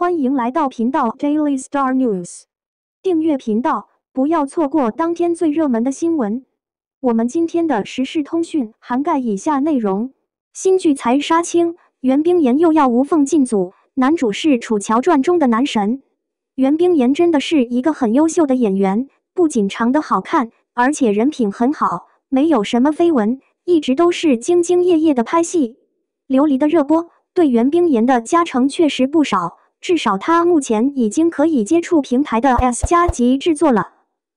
欢迎来到频道 Daily Star News，订阅频道，不要错过当天最热门的新闻。我们今天的时事通讯涵盖以下内容：新剧《才杀青，袁冰妍又要无缝进组，男主是《楚乔传》中的男神。袁冰妍真的是一个很优秀的演员，不仅长得好看，而且人品很好，没有什么绯闻，一直都是兢兢业业的拍戏。《琉璃》的热播对袁冰妍的加成确实不少。至少他目前已经可以接触平台的 S+ 加级制作了。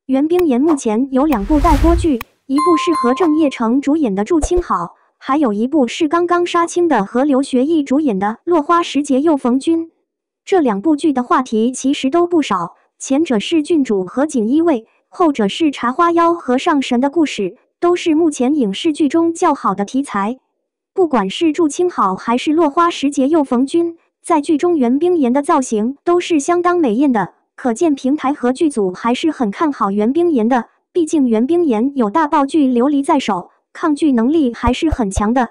袁冰妍目前有两部待播剧，一部是和郑业成主演的《祝青好》，还有一部是刚刚杀青的和刘学义主演的《落花时节又逢君》。这两部剧的话题其实都不少，前者是郡主和锦衣卫，后者是茶花妖和上神的故事，都是目前影视剧中较好的题材。不管是《祝青好》还是《落花时节又逢君》。在剧中，袁冰妍的造型都是相当美艳的，可见平台和剧组还是很看好袁冰妍的。毕竟袁冰妍有大爆剧《琉璃》在手，抗拒能力还是很强的。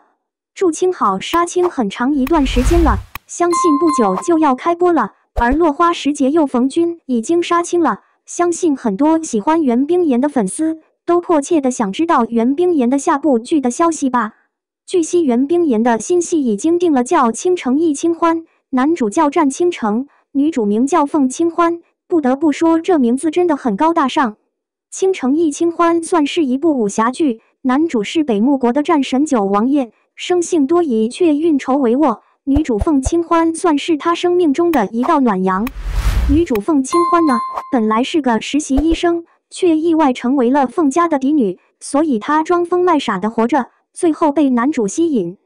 祝青好杀青很长一段时间了，相信不久就要开播了。而《落花时节又逢君》已经杀青了，相信很多喜欢袁冰妍的粉丝都迫切的想知道袁冰妍的下部剧的消息吧。据悉，袁冰妍的新戏已经定了，叫《倾城忆清欢》。男主叫战倾城，女主名叫凤清欢。不得不说，这名字真的很高大上。《倾城一清欢》算是一部武侠剧，男主是北穆国的战神九王爷，生性多疑却运筹帷幄。女主凤清欢算是他生命中的一道暖阳。女主凤清欢呢，本来是个实习医生，却意外成为了凤家的嫡女，所以她装疯卖傻的活着，最后被男主吸引。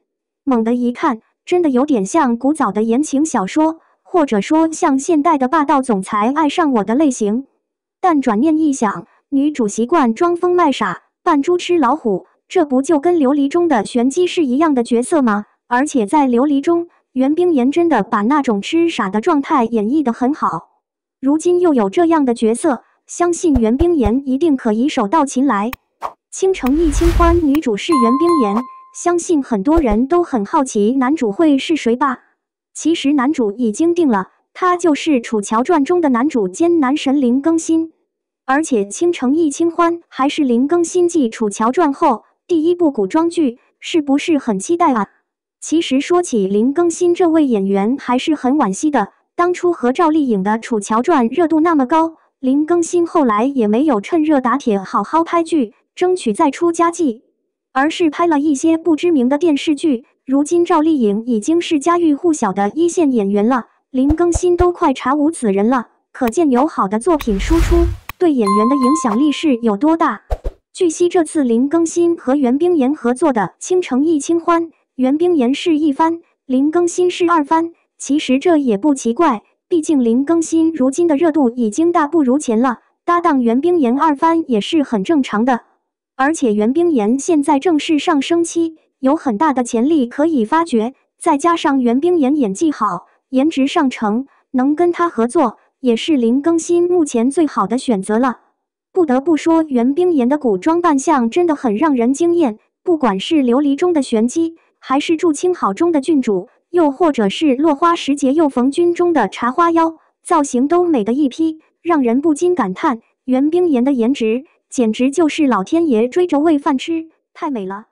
猛的一看。真的有点像古早的言情小说，或者说像现代的霸道总裁爱上我的类型。但转念一想，女主习惯装疯卖傻、扮猪吃老虎，这不就跟《琉璃》中的玄机是一样的角色吗？而且在《琉璃》中，袁冰妍真的把那种吃傻的状态演绎得很好。如今又有这样的角色，相信袁冰妍一定可以手到擒来。《倾城一清欢》女主是袁冰妍。相信很多人都很好奇男主会是谁吧？其实男主已经定了，他就是《楚乔传》中的男主兼男神林更新。而且《倾城易清欢》还是林更新继《楚乔传》后第一部古装剧，是不是很期待啊？其实说起林更新这位演员，还是很惋惜的。当初和赵丽颖的《楚乔传》热度那么高，林更新后来也没有趁热打铁好好拍剧，争取再出佳绩。而是拍了一些不知名的电视剧。如今赵丽颖已经是家喻户晓的一线演员了，林更新都快查无此人了。可见有好的作品输出，对演员的影响力是有多大。据悉，这次林更新和袁冰妍合作的《倾城一清欢》，袁冰妍是一番，林更新是二番。其实这也不奇怪，毕竟林更新如今的热度已经大不如前了，搭档袁冰妍二番也是很正常的。而且袁冰妍现在正是上升期，有很大的潜力可以发掘。再加上袁冰妍演技好、颜值上乘，能跟她合作也是林更新目前最好的选择了。不得不说，袁冰妍的古装扮相真的很让人惊艳。不管是《琉璃》中的玄机，还是《祝清好》中的郡主，又或者是《落花时节又逢君》中的茶花妖，造型都美得一批，让人不禁感叹袁冰妍的颜值。简直就是老天爷追着喂饭吃，太美了。